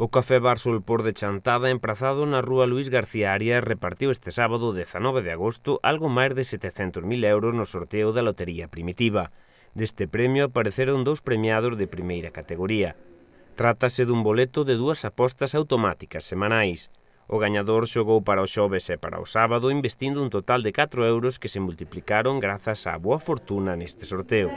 O Café Bar Solpor de Chantada, emprazado na rúa Luis García Arias, repartiu este sábado 19 de agosto algo máis de 700.000 euros no sorteo da Lotería Primitiva. Deste premio apareceron dous premiados de primeira categoría. Trátase dun boleto de dúas apostas automáticas semanais. O gañador xogou para o xoves e para o sábado investindo un total de 4 euros que se multiplicaron grazas á boa fortuna neste sorteo.